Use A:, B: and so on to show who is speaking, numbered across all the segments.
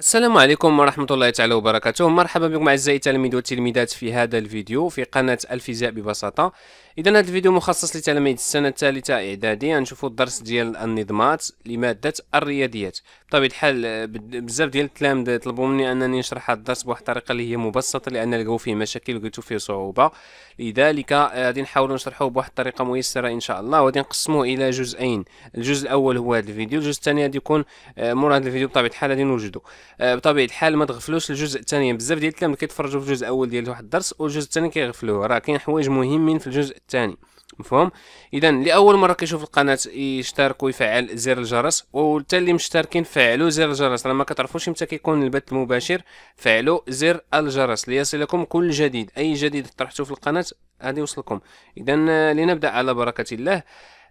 A: السلام عليكم ورحمة الله تعالى وبركاته مرحبا بكم أعزائي التلاميذ والتلميذات في هذا الفيديو في قناة الفيزياء ببساطة إذا هذا الفيديو مخصص لتلاميذ السنة الثالثة إعدادي غنشوفوا الدرس ديال النظمات لمادة الرياضيات بطبيعة الحال بزاف ديال التلاميذ طلبوا مني أنني نشرح هذا الدرس بواحد الطريقة اللي هي مبسطة لأن لقاو فيه مشاكل لقيتو فيه صعوبة لذلك آه، غادي نحاولوا نشرحوه بواحد الطريقة ميسرة إن شاء الله وغادي نقسموه إلى جزئين الجزء الأول هو هذا الفيديو الجزء الثاني غادي يكون آه، مور هذا الفيديو بطبيعة الحال غادي نوجدو آه، بطبيعه الحال ما تغفلوش الجزء الثاني بزاف ديال الكلام اللي كيتفرجوا في الجزء الاول ديال واحد الدرس والجزء الثاني كيغفلوه راه كاين حوايج مهمين في الجزء الثاني مفهوم اذا لاول مره كيشوف القناه يشترك ويفعل زر الجرس وحتى اللي مشتركين فعلوا زر الجرس راه ما كتعرفوش امتى كيكون البث المباشر فعلوا زر الجرس ليصلكم كل جديد اي جديد طرحته في القناه غادي يوصلكم اذا آه، لنبدا على بركه الله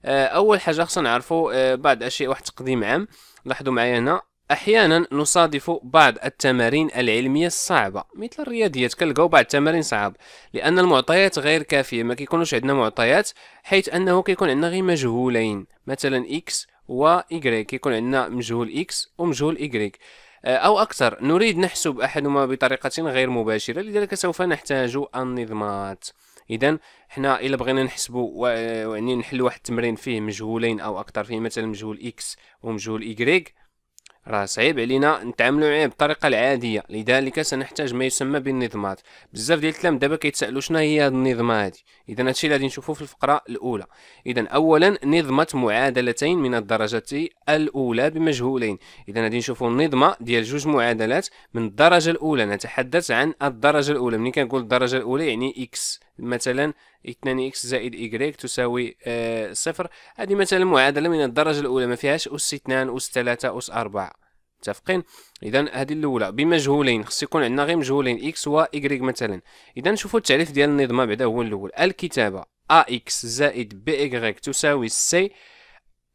A: آه، اول حاجه خصنا نعرفوا بعض الاشياء واحد التقديم عام لاحظوا معايا هنا احيانا نصادف بعض التمارين العلميه الصعبه مثل الرياضيات كنلقاو بعض التمارين صعب لان المعطيات غير كافيه ما كيكونوش عندنا معطيات حيث انه كيكون عندنا غير مجهولين مثلا اكس و y كيكون عندنا مجهول اكس ومجهول y آه، او اكثر نريد نحسب احدهما بطريقه غير مباشره لذلك سوف نحتاج النظمات اذا حنا الا بغينا نحسبوا يعني نحلو واحد التمرين فيه مجهولين او اكثر فيه مثلا مجهول اكس ومجهول y راه صعيب علينا نتعاملوا معاه بالطريقه العاديه لذلك سنحتاج ما يسمى بالنظمات بزاف ديال التلام دابا كيتسالوا شنو هي هذه النظمه هذه اذا هادشي اللي غادي نشوفوه في الفقره الاولى اذا اولا نظمه معادلتين من الدرجه الاولى بمجهولين اذا غادي نشوفوا النظمه ديال جوج معادلات من الدرجه الاولى نتحدث عن الدرجه الاولى ملي كنقول الدرجه الاولى يعني اكس مثلا 2 اكس زائد ايكغيك تساوي آه صفر هذه مثلا معادله من الدرجه الاولى ما فيهاش اس 2 اس 3 اس 4 متفقين اذا هذه الاولى بمجهولين خص يكون عندنا غير مجهولين اكس و y مثلا اذا نشوفوا التعريف ديال النظمة بعدا هو الاول الكتابه أ اكس زائد ايكغيك تساوي سي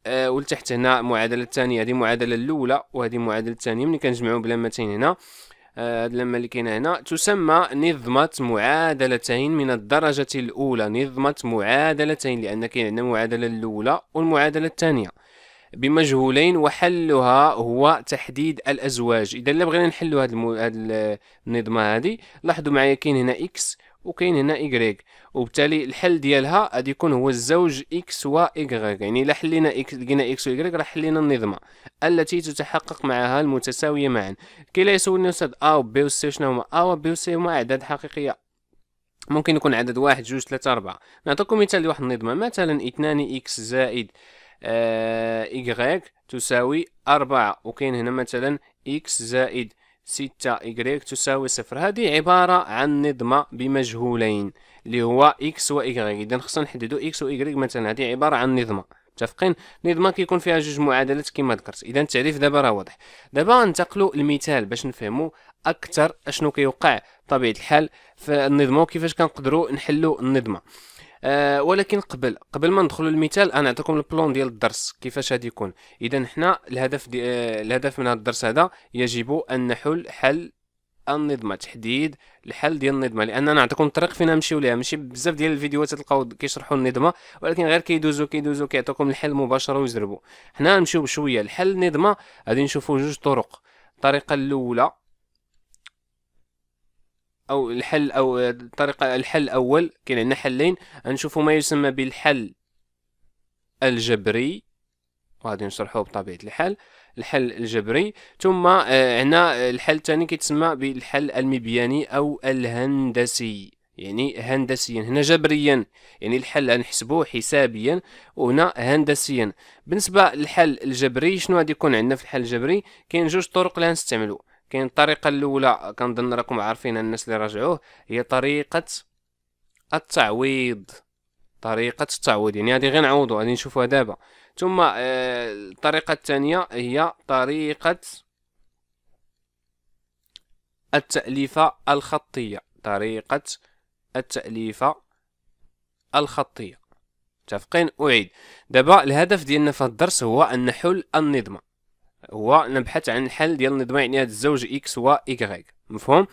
A: آه، والتحت ولتحت هنا المعادله الثانيه هذه المعادله الاولى وهذه المعادله الثانيه ملي كنجمعو بلمتين هنا آه، هاد اللمه اللي كاينه هنا تسمى نظمه معادلتين من الدرجه الاولى نظمه معادلتين لان كاين عندنا المعادله الاولى والمعادله الثانيه بمجهولين وحلها هو تحديد الازواج اذا لا بغينا نحلوا هذا المو... النظمه هذه لاحظوا معايا كاين هنا اكس وكاين هنا y وبالتالي الحل ديالها غادي يكون هو الزوج x و y يعني الا حلينا اكس لقينا اكس و y راه حلينا النظمه التي تتحقق معها المتساويه معا كي لا يسولني استاذ ا و بي و c شنو هما ا و بي و هما اعداد حقيقيه ممكن يكون عدد واحد جوج ثلاثة أربعة نعطيكم مثال لواحد النظمة مثلا اثنان اكس زائد آه، إيكغيك تساوي أربعة وكاين هنا مثلا إكس زائد ستة إيكغيك تساوي صفر هذه عبارة عن نظمة بمجهولين اللي هو إكس وإيكغيك إذا خصنا نحددو إكس وإيكغيك مثلا هذه عبارة عن نظمة متفقين نظمه كيكون فيها جوج معادلات كما ذكرت اذا التعريف دابا راه واضح دابا غنتقلوا المثال باش نفهمو اكثر اشنو كيوقع بطبيعه الحال في النظمه وكيفاش كنقدرو نحلو النظمه أه ولكن قبل قبل ما ندخل للمثال انا نعطيكم البلان ديال الدرس كيفاش غادي يكون اذا حنا الهدف دي أه الهدف من هذا الدرس هذا يجب ان نحل حل النظمه تحديد الحل ديال النظمه لان انا نعطيكم الطريق فين نمشيو ليها ماشي بزاف ديال الفيديوهات تلقاو كيشرحوا النظمه ولكن غير كيدوزو كيدوزو كيعطيكم الحل مباشره ويزربوا حنا نمشيو بشويه لحل النظمه غادي نشوفوا جوج طرق الطريقه الاولى او الحل او الطريقه الحل الاول كاين عندنا حلين نشوفوا ما يسمى بالحل الجبري وغادي نشرحوه بطبيعه الحال الحل الجبري ثم هنا آه، الحل الثاني كيتسمى بالحل المبياني او الهندسي يعني هندسيا هنا جبريا يعني الحل نحسبوه حسابيا وهنا هندسيا بالنسبه للحل الجبري شنو غادي يكون عندنا في الحل الجبري كاين جوج طرق لنستعملوه غنستعملو كاين الطريقه الاولى كنظن راكم عارفينها الناس اللي راجعوه هي طريقه التعويض طريقه التعويض يعني هذه نعوضوا غادي نشوفوها دابا ثم آه، الطريقه الثانيه هي طريقه التأليفة الخطية طريقة التأليفة الخطية متفقين أعيد دابا الهدف ديالنا في الدرس هو أن نحل النظمة هو نبحث عن الحل ديال يعني هذا الزوج اكس و مفهوم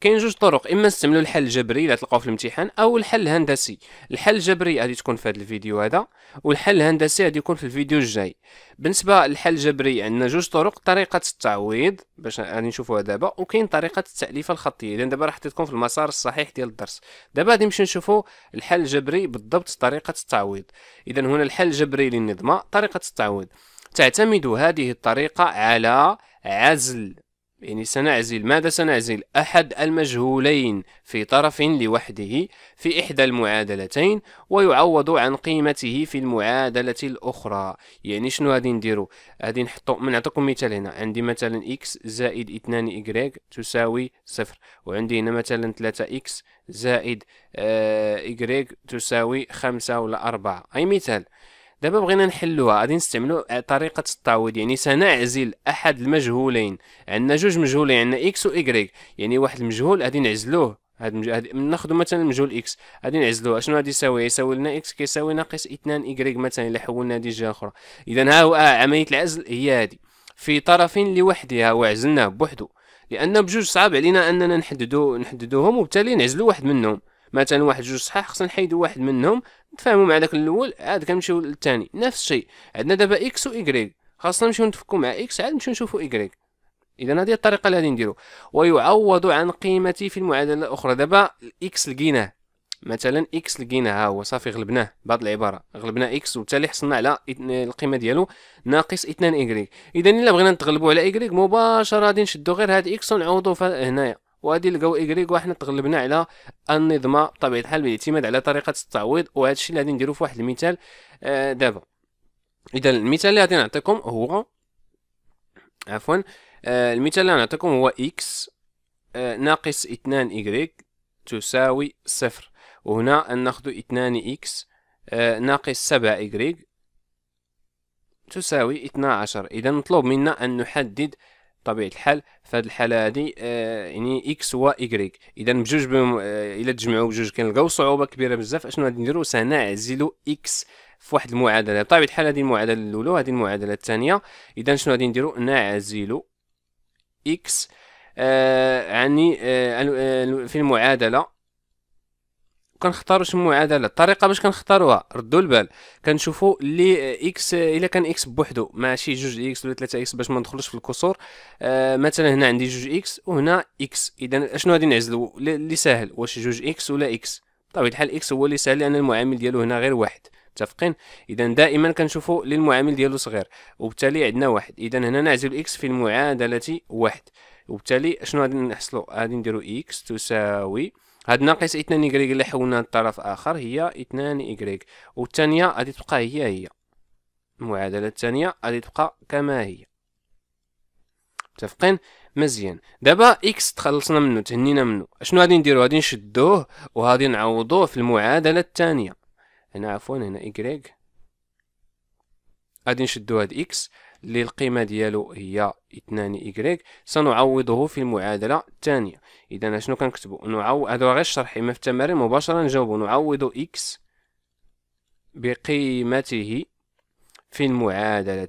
A: كاين جوج طرق اما نستعملوا الحل الجبري اللي تلقاوه في الامتحان او الحل الهندسي الحل الجبري غادي تكون في هذا الفيديو هذا والحل الهندسي غادي يكون في الفيديو الجاي بالنسبه للحل الجبري عندنا جوج طرق طريقه التعويض باش غادي نشوفوها دابا وكاين طريقه التاليفه الخطيه اذا دابا راح تكون في المسار الصحيح ديال الدرس دابا غادي نمشيو نشوفوا الحل الجبري بالضبط طريقه التعويض اذا هنا الحل الجبري للنظمه طريقه التعويض تعتمد هذه الطريقة على عزل يعني سنعزل ماذا سنعزل أحد المجهولين في طرف لوحده في إحدى المعادلتين ويعوض عن قيمته في المعادلة الأخرى يعني شنو غادي نديرو غادي نحطو نعطيكم مثال هنا عندي مثلا x زائد 2 y تساوي صفر وعندي هنا مثلا 3 x زائد آه y تساوي خمسة ولا أربعة أي مثال دابا بغينا نحلوها غادي نستعملو طريقه التعويض يعني سنعزل احد المجهولين عندنا جوج مجهولين عندنا اكس و يعني واحد المجهول غادي نعزلوه هاد مج... هاد... ناخذ مثلا مجهول اكس غادي نعزلوه شنو غادي يساوي يساوي لنا اكس كيساوي ناقص 2 ايكغيك مثلا الا حولنا هذه الجهه اخرى اذا ها هو آه، عمليه العزل هي هذه في طرف لوحدها وعزلناه بوحدو لان بجوج صعب علينا اننا نحددو نحددوهم وبالتالي نعزلو واحد منهم مثلا واحد جوج صحاح خصنا نحيدو واحد منهم نتفاهموا مع داك الاول عاد كنمشيو للثاني نفس الشيء عندنا دابا اكس واي خاصنا نمشيو نتفكوا مع اكس عاد نمشيو نشوفوا واي اذا هذه الطريقه اللي غادي نديرو ويعوض عن قيمته في المعادله الاخرى دابا اكس لقيناه مثلا اكس لقيناه ها هو صافي غلبناه بهاد العباره غلبنا اكس وبالتالي حصلنا على القيمه ديالو ناقص 2 اي اذا الا بغينا نتغلبوا على اي مباشره غادي نشدو غير هاد اكس ونعوضوا هنايا وهادي نلقاو ايكريك وحنا تغلبنا على النظمه بطبيعه الحال بالاعتماد على طريقه التعويض وهذا الشيء اللي غادي نديرو في واحد المثال آه دابا اذا المثال اللي غادي نعطيكم هو عفوا آه المثال اللي غنعطيكم هو اكس آه ناقص 2 ايكغيك تساوي صفر وهنا ناخذ 2 اكس آه ناقص 7 ايكغيك تساوي 12 اذا مطلوب منا ان نحدد بطبيعه الحال في هذه الحاله هذه آه يعني اكس و وايكغيك اذا بجوج بهم آه، الا تجمعوا بجوج كنلقاو صعوبه كبيره بزاف اشنو غادي نديرو سنعزل اكس في واحد المعادله بطبيعه الحال هذه المعادله الاولى وهذه المعادله الثانيه اذا شنو غادي نديرو نعزل اكس آه يعني آه, آه، في المعادله كنختاروا شي معادله الطريقه باش كنختاروها ردوا البال كنشوفوا اللي اكس الا كان اكس بوحدو ماشي جوج اكس ولا ثلاثه اكس باش ما ندخلوش في الكسور آه مثلا هنا عندي جوج اكس وهنا اكس اذا شنو غادي نعزلو اللي ساهل واش جوج اكس ولا اكس طبيعي الحال اكس هو اللي ساهل لان المعامل ديالو هنا غير واحد متفقين اذا دائما كنشوفوا للمعامل ديالو صغير وبالتالي عندنا واحد اذا هنا نعزل اكس في المعادله واحد وبالتالي شنو غادي نحصلوا غادي نديروا اكس تساوي هاد ناقص اثنان إيكغيك اللي حولناها لطرف آخر هي اثنان إكغيك والثانية غادي تبقى هي هي المعادلة الثانية غادي تبقى كما هي متفقين مزيان دابا اكس تخلصنا منه تهنينا منه اشنو غادي نديرو غادي نشدوه وغادي نعوضوه في المعادله الثانيه هنا عفوا هنا إيكغيك غادي نشدو هاد اكس اللي القيمة ديالو هي 2 إيكغيك سنعوضه في المعادلة الثانية إذا شنو كنكتبو نعوض هادو غير الشرح ما في التمارين مباشرة نجاوبو نعوض إكس بقيمته في المعادلة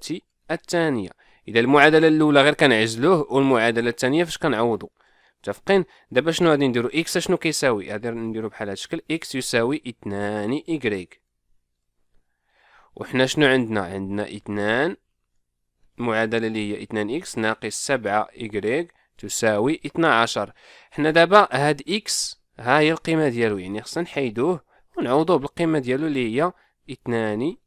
A: الثانية إذا المعادلة الأولى غير كنعزلوه والمعادلة الثانية فاش كنعوضو متفقين دابا شنو غادي نديرو إكس شنو كيساوي غادي نديرو بحال هاد الشكل إكس يساوي اثنان إيكغيك وحنا شنو عندنا عندنا اثنان المعادلة اللي هي 2 إكس ناقص 7 إيكغيك تساوي 12 حنا دابا هاد إكس ها هي القيمة ديالو يعني خصنا نحيدوه ونعوضوه بالقيمة ديالو اللي هي 2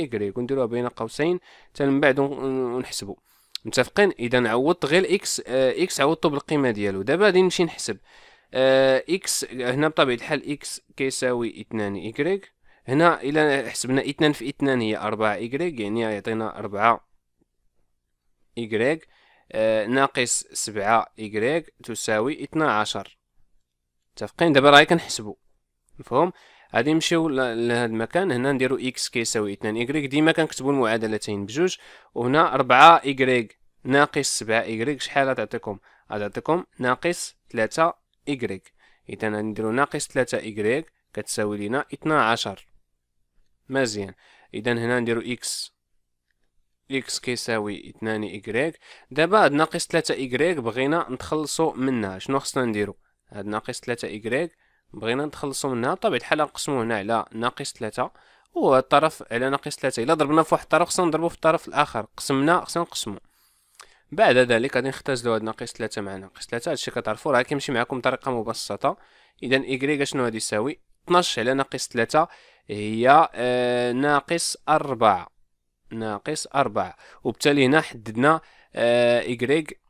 A: إيكغيك ونديروها بين قوسين حتى من بعد ونحسبو متفقين اذا عوضت غير اكس آه اكس عوضته بالقيمه ديالو دابا غادي نمشي نحسب آه اكس هنا بطبيعه الحال اكس كيساوي 2 ايكغيك هنا الا حسبنا 2 في 2 هي 4 ايكغيك يعني يعطينا 4 إيكغيك آه، ناقص سبعة إيكغيك تساوي اثنا عشر متفقين دابا راهي كنحسبو مفهوم غادي نمشيو لهاد المكان هنا نديرو إكس كيساوي اثنان إيكغيك ديما كنكتبو المعادلتين بجوج وهنا ربعة إيكغيك ناقص سبعة إيكغيك شحال غتعطيكم غتعطيكم ناقص ثلاثة إيكغيك إذا نديرو ناقص ثلاثة إيكغيك كتساوي لينا اثنا عشر مزيان إذا هنا نديرو إكس اكس كيساوي 2 ايكغيك دابا هاد ناقص 3 ايكغيك بغينا نتخلصو منها شنو خصنا نديرو هاد ناقص 3 ايكغيك بغينا نتخلصو منها بطبيعه الحال نقسمو هنا على ناقص 3 وهاد الطرف على ناقص 3 الا ضربنا في واحد الطرف خصنا نضربو في الطرف الاخر قسمنا خصنا نقسمو بعد ذلك غادي نختزلو هاد ناقص 3 مع ناقص 3 هادشي كتعرفو راه كيمشي معكم بطريقه مبسطه اذا ايكغيك شنو غادي يساوي 12 على ناقص 3 هي آه ناقص 4 ناقص أربعة وبالتالي هنا حددنا إيكغيك آه،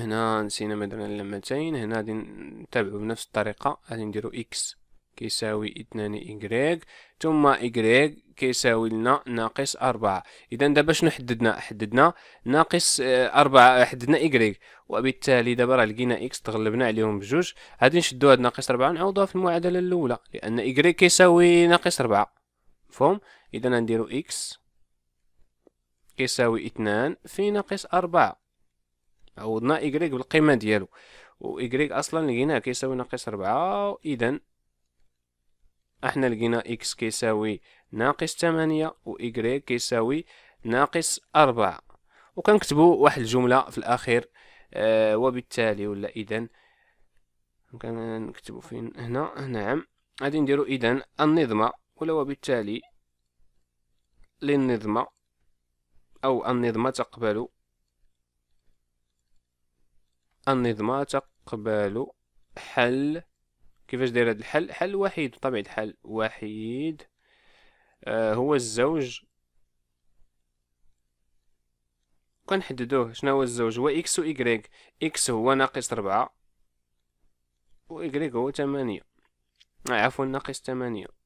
A: هنا نسينا ما درنا اللمتين هنا غادي نتابعو بنفس الطريقة غادي نديرو إكس كيساوي اثنان إيكغيك ثم إيكغيك كيساوي لنا ناقص أربعة إذا دابا شنو حددنا حددنا ناقص آه، أربعة آه، حددنا إيكغيك وبالتالي دابا راه لقينا إكس تغلبنا عليهم بجوج غادي نشدو هاد ناقص أربعة نعوضوها في المعادلة الأولى لأن إيكغيك كيساوي ناقص أربعة مفهوم إذا نديرو إكس كيساوي اثنان في ناقص أربعة عوضنا إكريك بالقيمة ديالو و إكريك أصلا لقيناه كيساوي ناقص أربعة إذا احنا لقينا إكس كيساوي ناقص ثمانية و إكريك كيساوي ناقص أربعة وكنكتبو واحد الجملة في الأخير آه وبالتالي ولا إذا كنكتبو فين هنا نعم غادي نديرو إذا النظمة ولا وبالتالي للنظمة أو النظمة تقبل النظمة تقبل حل كيفاش داير هاد الحل حل وحيد بطبيعة الحال وحيد آه هو الزوج كنحددوه شنو هو الزوج هو اكس و ايكغيك اكس هو ناقص ربعة و ايكغيك هو تمانية آه، عفوا ناقص تمانية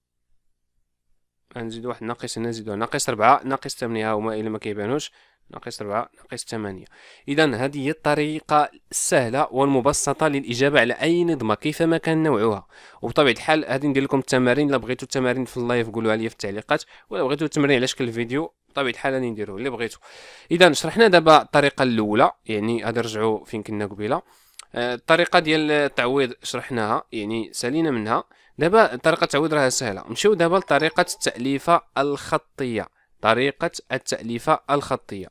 A: نزيد واحد ناقص هنا نزيد ناقص 4 ناقص ثمانية هما إلا ما كيبانوش ناقص 4 ناقص ثمانية إذا هذه هي الطريقة السهلة والمبسطة للإجابة على أي نظمة كيفما كان نوعها وبطبيعة الحال غادي ندير لكم التمارين إلا بغيتو التمارين في اللايف قولوها عليا في التعليقات ولا بغيتو التمرين على شكل فيديو بطبيعة الحال غادي نديروه اللي بغيتو إذا شرحنا دابا الطريقة الأولى يعني غادي نرجعو فين كنا قبيله آه، الطريقة ديال التعويض شرحناها يعني سالينا منها دابا طريقه التعويض راه سهله نمشيو دابا لطريقه التاليفه الخطيه طريقه التاليفه الخطيه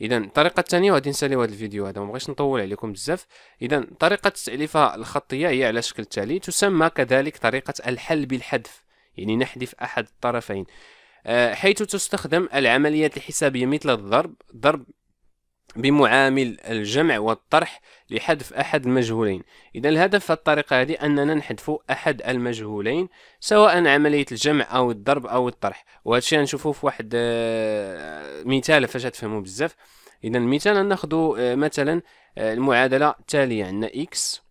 A: اذا الطريقه الثانيه وغادي نساليو هذا الفيديو هذا ما بغيتش نطول عليكم بزاف اذا طريقه التاليفه الخطيه هي على الشكل التالي تسمى كذلك طريقه الحل بالحذف يعني نحذف احد الطرفين آه، حيث تستخدم العمليات الحسابيه مثل الضرب ضرب بمعامل الجمع والطرح لحذف أحد المجهولين إذا الهدف في الطريقة هذه أننا نحذف أحد المجهولين سواء عملية الجمع أو الضرب أو الطرح وهذا الشيء نشوفه في واحد آه، مثال فاش تفهموا بزاف إذا مثال ناخذ آه، مثلا آه، المعادلة التالية عندنا إكس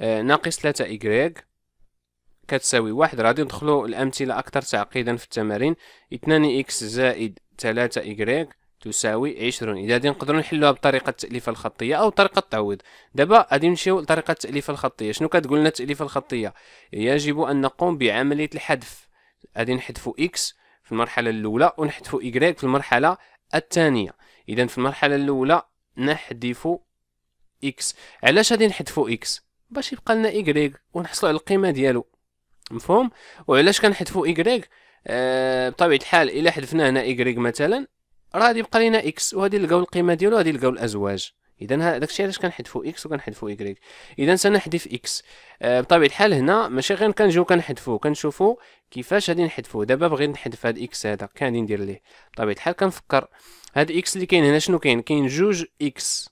A: ناقص 3 إيكغيك كتساوي واحد غادي ندخلو الأمثلة أكثر تعقيدا في التمارين 2 إكس زائد 3 إيكغيك تساوي 20 اذا غادي نقدروا نحلوها بطريقه التاليف الخطيه او طريقه التعويض دابا غادي نمشيو لطريقه التاليف الخطيه شنو كتقول لنا التاليف الخطيه يجب ان نقوم بعمليه الحذف غادي نحذفوا اكس في المرحله الاولى ونحذفوا واي في المرحله الثانيه اذا في المرحله الاولى نحذف اكس علاش غادي نحذفوا اكس باش يبقى لنا واي ونحصلوا على القيمه ديالو مفهوم وعلاش كنحذفوا واي آه بطبيعه الحال الا حذفنا هنا واي مثلا راه غادي يبقى لينا اكس وغادي نلقاو القيمه ديالو غادي نلقاو الازواج اذا داكشي علاش كنحذفوا اكس وكنحذفوا ايكغيك اذا سنحذف اكس آه بطبيعه الحال هنا ماشي غير كنجيو كنحذفوا كنشوفوا كيفاش غادي نحذفوا دابا بغيت نحذف هاد اكس هذا كان ندير ليه بطبيعه الحال كنفكر هاد اكس اللي كاين هنا شنو كاين كاين جوج اكس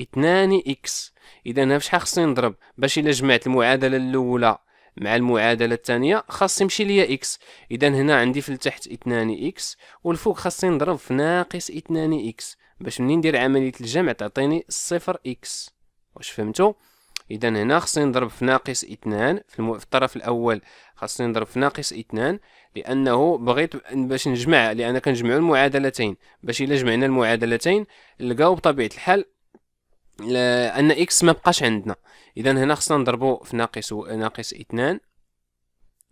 A: اثنان اكس اذا هنا فشحال خصني نضرب باش الا جمعت المعادله الاولى مع المعادله الثانيه خاص يمشي ليا اكس اذا هنا عندي في التحت 2 اكس والفوق خاصني نضرب في ناقص 2 اكس باش منين ندير عمليه الجمع تعطيني صفر اكس واش فهمتوا اذا هنا خاصني نضرب في ناقص 2 في, الطرف الاول خاصني نضرب في ناقص 2 لانه بغيت باش نجمع لان كنجمعوا المعادلتين باش الا جمعنا المعادلتين نلقاو بطبيعه الحال ان اكس ما بقاش عندنا اذا هنا خصنا نضربو في ناقص و... ناقص اثنان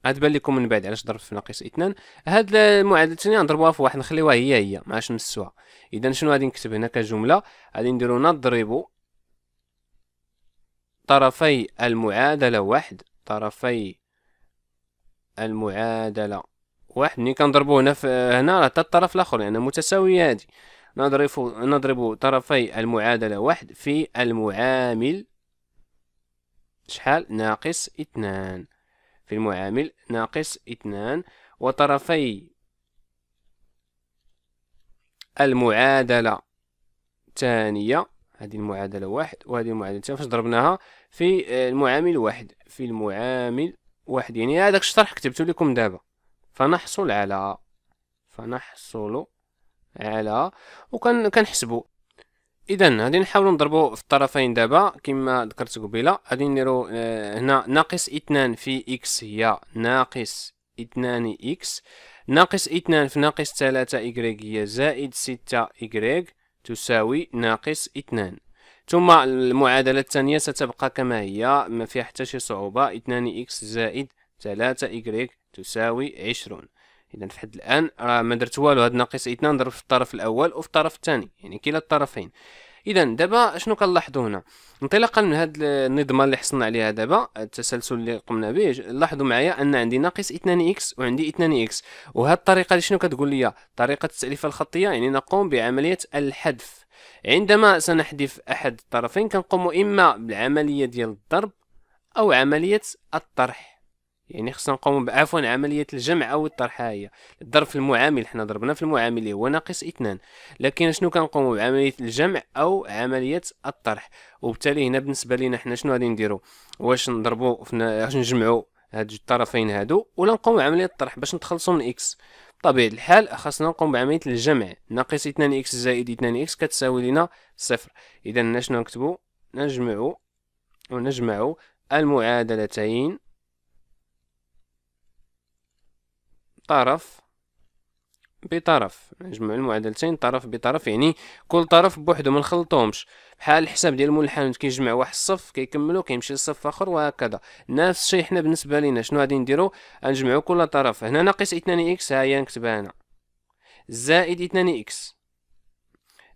A: غتبان لكم من بعد علاش ضربت في ناقص اثنان هاد المعادله الثانيه نضربوها في واحد نخليوها هي هي ما عادش نمسوها اذا شنو غادي نكتب هنا كجمله غادي نديرو نضرب طرفي المعادله واحد طرفي المعادله واحد ملي كنضربو هنا في هنا راه حتى الطرف الاخر لان يعني متساويه هادي نضرب نضرب طرفي المعادلة واحد في المعامل شحال ناقص اثنان في المعامل ناقص اثنان وطرفي المعادلة الثانية هذه المعادلة واحد وهذه المعادلة فاش ضربناها في المعامل واحد في المعامل واحد يعني هذاك الشرح كتبته لكم دابا فنحصل على فنحصل على وكنحسبوا اذا غادي نحاولوا نضربوا في الطرفين دابا كما ذكرت قبيله غادي نديروا آه، هنا ناقص اثنان في اكس هي ناقص اثنان اكس ناقص اثنان في ناقص 3 إيكغيك هي زائد ستة إيكغيك تساوي ناقص اثنان ثم المعادلة الثانية ستبقى كما هي ما فيها حتى شي صعوبة اثنان إكس زائد 3 إيكغيك تساوي عشرون اذا في حد الان راه ما درت والو هاد ناقص اثنان ضرب في الطرف الاول وفي الطرف الثاني يعني كلا الطرفين اذا دابا شنو كنلاحظوا هنا انطلاقا من هاد النظمه اللي حصلنا عليها دابا التسلسل اللي قمنا به لاحظوا معايا ان عندي ناقص 2 اكس وعندي 2 اكس وهاد الطريقه اللي شنو كتقول لي طريقه التاليف الخطيه يعني نقوم بعمليه الحذف عندما سنحذف احد الطرفين كنقوم اما بالعمليه ديال الضرب او عمليه الطرح يعني خصنا نقوم بعفوا عملية الجمع أو الطرحاية الضرب في المعامل حنا ضربنا في المعامل هو ناقص اثنان لكن شنو كنقومو بعملية الجمع أو عملية الطرح وبالتالي هنا بالنسبة لنا حنا شنو غادي نديرو واش نضربو واش نجمعو هاد الطرفين هادو ولا نقوم بعملية الطرح باش نتخلصو من إكس بطبيعة الحال خاصنا نقوم بعملية الجمع ناقص اثنان إكس زائد اثنان إكس كتساوي لينا صفر إذا شنو نكتبو نجمعو ونجمعو المعادلتين طرف بطرف نجمع المعادلتين طرف بطرف يعني كل طرف بوحدو ما نخلطهمش بحال الحساب ديال الحانوت كيجمع واحد الصف كيكملو كيمشي لصف اخر وهكذا نفس الشيء حنا بالنسبه لينا شنو غادي نديرو غنجمعو كل طرف هنا ناقص اثنان اكس ها هي نكتبها هنا زائد اثنان اكس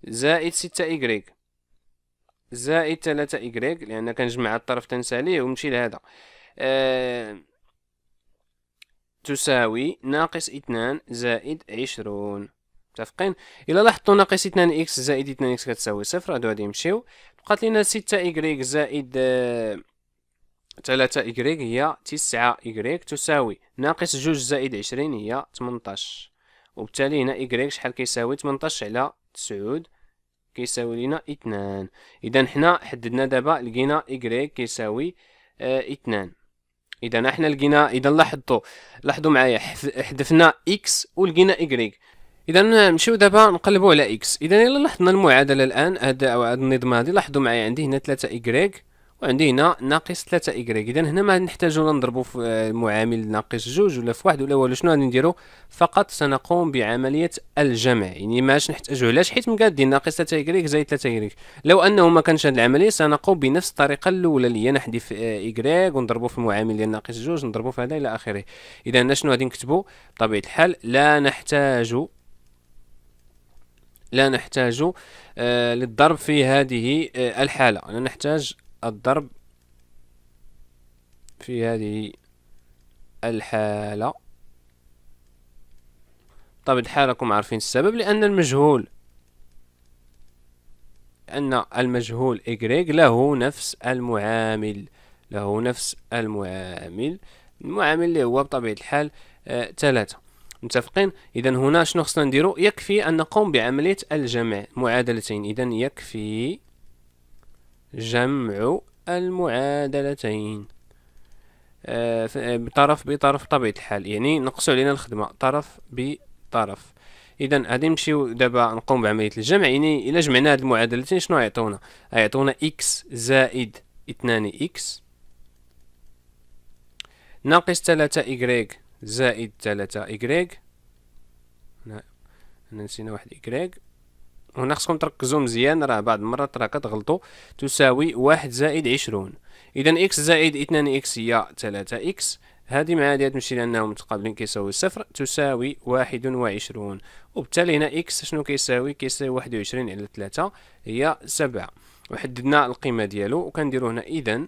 A: زائد ستة ايغريك زائد ثلاثة ايغريك لان كنجمع الطرف تنساليه ونمشي لهذا أه تساوي ناقص اثنان زائد عشرون متفقين الا لاحظتوا ناقص اثنان اكس زائد اثنان اكس كتساوي صفر هادو غادي يمشيو بقات لينا ستة ايكغيك زائد ثلاثة آه، ايكغيك هي تسعة ايكغيك تساوي ناقص جوج زائد عشرين هي تمنطاش وبالتالي هنا ايكغيك شحال كيساوي تمنطاش على تسعود كيساوي لينا اثنان اذا حنا حددنا دابا لقينا ايكغيك كيساوي آه، اثنان اذا احنا لقينا اذا لاحظتوا لاحظوا معايا حذفنا اكس ولقينا ايكغيك اذا نمشيو دابا نقلبوا على اكس اذا الا لاحظنا المعادله الان هذا او هذا النظام هذه لاحظوا معايا عندي هنا 3 ايكغيك وعندي هنا ناقص 3 إكغيك إذا هنا ما نحتاجو نضربو في المعامل ناقص جوج ولا في واحد ولا والو شنو غادي نديرو فقط سنقوم بعملية الجمع يعني ماش نحتاجو علاش حيت مقادين ناقص 3 إكغيك زائد 3 إكغيك لو أنه ما كانش هاد العملية سنقوم بنفس الطريقة الأولى اللي هي نحذف إكغيك آه ونضربو في المعامل ديال ناقص جوج نضربو في هذا إلى آخره إذا هنا شنو غادي نكتبو بطبيعة الحال لا نحتاج لا نحتاج آه للضرب في هذه آه الحالة لا نحتاج الضرب في هذه الحالة طب الحال راكم عارفين السبب لأن المجهول أن المجهول y له نفس المعامل له نفس المعامل المعامل اللي هو بطبيعة الحال آه ثلاثة متفقين اذا هنا شنو خصنا نديرو يكفي ان نقوم بعمليه الجمع معادلتين اذا يكفي جمع المعادلتين آه، آه، بطرف بطرف طبيعة الحال يعني نقص علينا الخدمة طرف بطرف اذا غادي نمشيو دابا نقوم بعملية الجمع يعني الا جمعنا هاد المعادلتين شنو يعطونا يعطونا اكس زائد اثنان اكس ناقص ثلاثة إكغيك زائد ثلاثة إكغيك نسينا واحد إكغيك هنا خصكم تركزوا مزيان راه بعض المرات راه كتغلطوا تساوي واحد زائد عشرون اذا اكس زائد اثنان اكس هي ثلاثة اكس هذه مع هذه تمشي لانهم متقابلين كيساوي صفر تساوي واحد وعشرون وبالتالي هنا اكس شنو كيساوي كيساوي واحد وعشرين على ثلاثة هي سبعة وحددنا القيمة ديالو وكنديرو هنا اذا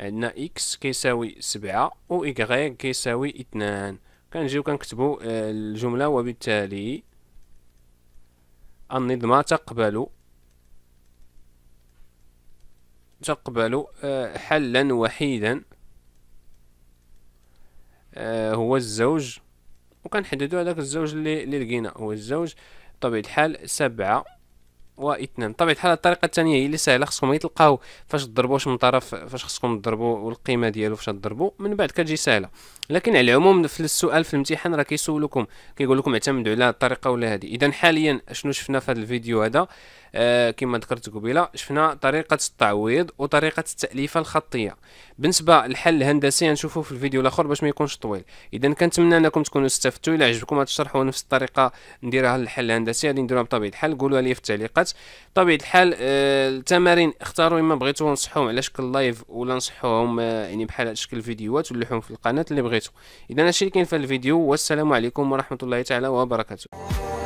A: عندنا اكس كيساوي سبعة و كيساوي اثنان كنجيو كنكتبو آه، الجملة وبالتالي النظمة تقبل تقبل آه، حلا وحيدا آه، هو الزوج وكنحددو هذاك الزوج اللي اللي لقينا هو الزوج بطبيعة الحال سبعة و اثنان بطبيعة الحال الطريقة الثانية هي اللي سهلة خصكم تلقاو فاش تضربوش من طرف فاش خصكم تضربو والقيمة ديالو فاش تضربو من بعد كتجي سهلة لكن على العموم في السؤال في الامتحان راه كيسولوكم كيقول لكم اعتمدوا على الطريقه ولا هذه اذا حاليا شنو شفنا في هذا الفيديو هذا آه كما ذكرت قبيله شفنا طريقه التعويض وطريقه التاليفه الخطيه بالنسبه للحل الهندسي نشوفه في الفيديو الاخر باش ما يكونش طويل اذا كنتمنى انكم تكونوا استفدتوا الى عجبكم هذا الشرح ونفس الطريقه نديرها للحل الهندسي غادي نديروها بطبيعه الحال قولوها لي في التعليقات بطبيعه الحال آه التمارين اختاروا اما بغيتو نصحوهم على شكل لايف ولا نصحوهم آه يعني بحال شكل فيديوهات ونلوحوهم في القناه اللي بغيتو اذا الشيء اللي كاين في الفيديو والسلام عليكم ورحمه الله تعالى وبركاته